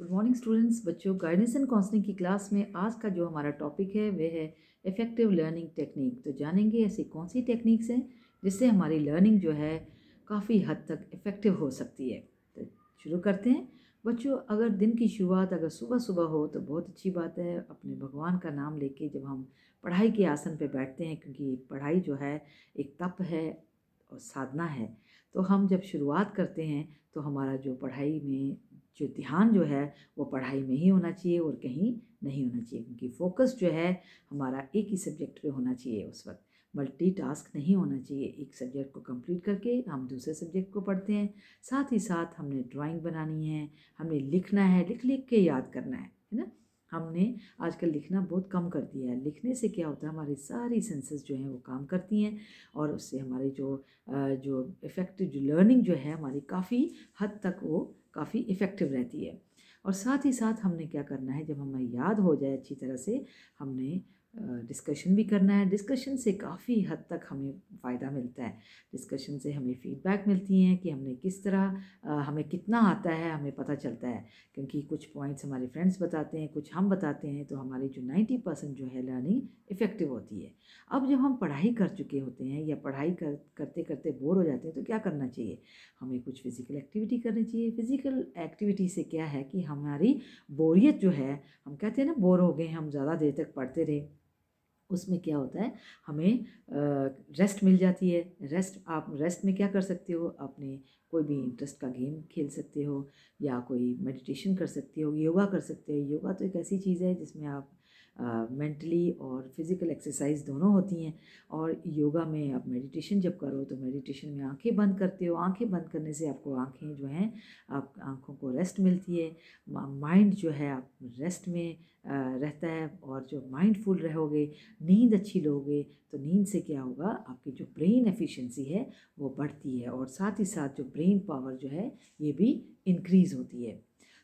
good morning students बच्चों guidance and counselling की class में आज का जो हमारा टॉपिक है वह है इफ़ेक्टिव लर्निंग टेक्निक तो जानेंगे ऐसी कौन सी टेक्निक्स हैं जिससे हमारी लर्निंग जो है काफ़ी हद तक इफ़ेक्टिव हो सकती है तो शुरू करते हैं बच्चों अगर दिन की शुरुआत अगर सुबह सुबह हो तो बहुत अच्छी बात है अपने भगवान का नाम लेके जब हम पढ़ाई के आसन पर बैठते हैं क्योंकि पढ़ाई जो है एक तप है और साधना है तो हम जब शुरुआत करते हैं तो हमारा जो पढ़ाई में जो ध्यान जो है वो पढ़ाई में ही होना चाहिए और कहीं नहीं होना चाहिए क्योंकि फोकस जो है हमारा एक ही सब्जेक्ट पे होना चाहिए उस वक्त मल्टी टास्क नहीं होना चाहिए एक सब्जेक्ट को कंप्लीट करके हम दूसरे सब्जेक्ट को पढ़ते हैं साथ ही साथ हमने ड्राइंग बनानी है हमने लिखना है लिख लिख के याद करना है है ना हमने आजकल लिखना बहुत कम कर दिया है लिखने से क्या होता है हमारी सारी सेंसेस जो हैं वो काम करती हैं और उससे हमारी जो जो इफ़ेक्टिव जो लर्निंग जो है हमारी काफ़ी हद तक वो काफ़ी इफ़ेक्टिव रहती है और साथ ही साथ हमने क्या करना है जब हमें याद हो जाए अच्छी तरह से हमने डिस्कशन भी करना है डिस्कशन से काफ़ी हद तक हमें फ़ायदा मिलता है डिस्कशन से हमें फीडबैक मिलती हैं कि हमने किस तरह हमें कितना आता है हमें पता चलता है क्योंकि कुछ पॉइंट्स हमारे फ्रेंड्स बताते हैं कुछ हम बताते हैं तो हमारी जो नाइन्टी परसेंट जो है लर्निंग इफ़ेक्टिव होती है अब जब हम पढ़ाई कर चुके होते हैं या पढ़ाई कर करते करते बोर हो जाते हैं तो क्या करना चाहिए हमें कुछ फ़िज़िकल एक्टिविटी करनी चाहिए फ़िज़िकल एक्टिविटी से क्या है कि हमारी बोरियत जो है हम कहते हैं ना बोर हो गए हम ज़्यादा देर तक पढ़ते रहे उसमें क्या होता है हमें रेस्ट मिल जाती है रेस्ट आप रेस्ट में क्या कर सकते हो अपने कोई भी इंटरेस्ट का गेम खेल सकते हो या कोई मेडिटेशन कर सकते हो योगा कर सकते हो योगा तो एक ऐसी चीज़ है जिसमें आप मेंटली और फिज़िकल एक्सरसाइज दोनों होती हैं और योगा में आप मेडिटेशन जब करो तो मेडिटेशन में आंखें बंद करते हो आंखें बंद करने से आपको आंखें जो हैं आप आंखों को रेस्ट मिलती है माइंड जो है आप रेस्ट में रहता है और जो माइंडफुल रहोगे नींद अच्छी लोगे तो नींद से क्या होगा आपकी जो ब्रेन एफिशिएंसी है वो बढ़ती है और साथ ही साथ जो ब्रेन पावर जो है ये भी इंक्रीज़ होती है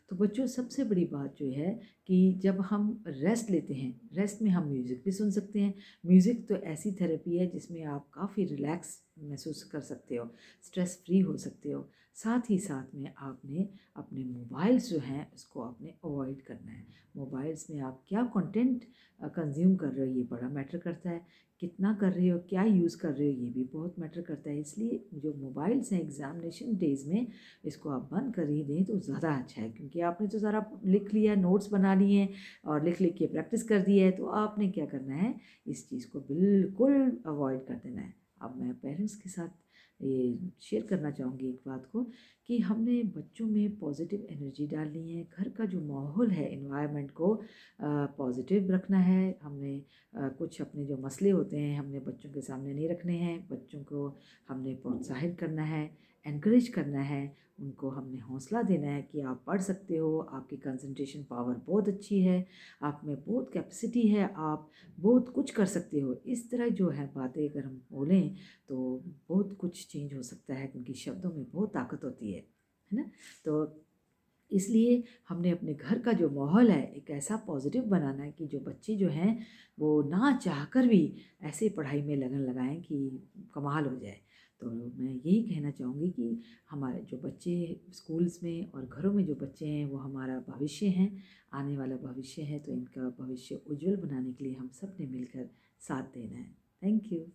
तो बच्चों सबसे बड़ी बात जो है कि जब हम रेस्ट लेते हैं रेस्ट में हम म्यूज़िक भी सुन सकते हैं म्यूज़िक तो ऐसी थेरेपी है जिसमें आप काफ़ी रिलैक्स महसूस कर सकते हो स्ट्रेस फ्री हो सकते हो साथ ही साथ में आपने अपने मोबाइल्स जो हैं उसको आपने अवॉइड करना है मोबाइल्स में आप क्या कंटेंट कंज्यूम कर रहे हो ये बड़ा मैटर करता है कितना कर रहे हो क्या यूज़ कर रहे हो ये भी बहुत मैटर करता है इसलिए जो मोबाइल्स हैं एग्ज़ामिनेशन डेज़ में इसको आप बंद कर ही दें तो ज़्यादा अच्छा है क्योंकि आपने तो सारा लिख लिया नोट्स बना लिए हैं और लिख लिख के प्रैक्टिस कर दी है तो आपने क्या करना है इस चीज़ को बिल्कुल अवॉइड कर देना है अब मैं पेरेंट्स के साथ ये शेयर करना चाहूँगी एक बात को कि हमने बच्चों में पॉजिटिव एनर्जी डालनी है घर का जो माहौल है इन्वायरमेंट को पॉजिटिव रखना है हमने आ, कुछ अपने जो मसले होते हैं हमने बच्चों के सामने नहीं रखने हैं बच्चों को हमने प्रोत्साहित करना है इनक्रेज करना है उनको हमने हौसला देना है कि आप पढ़ सकते हो आपकी कंसंट्रेशन पावर बहुत अच्छी है आप में बहुत कैपेसिटी है आप बहुत कुछ कर सकते हो इस तरह जो है बातें अगर हम बोलें तो बहुत कुछ चेंज हो सकता है क्योंकि शब्दों में बहुत ताकत होती है है ना तो इसलिए हमने अपने घर का जो माहौल है एक ऐसा पॉजिटिव बनाना है कि जो बच्चे जो हैं वो ना चाहकर भी ऐसे पढ़ाई में लगन लगाएं कि कमाल हो जाए तो मैं यही कहना चाहूँगी कि हमारे जो बच्चे स्कूल्स में और घरों में जो बच्चे हैं वो हमारा भविष्य हैं आने वाला भविष्य है तो इनका भविष्य उज्जवल बनाने के लिए हम सब ने मिलकर साथ देना है थैंक यू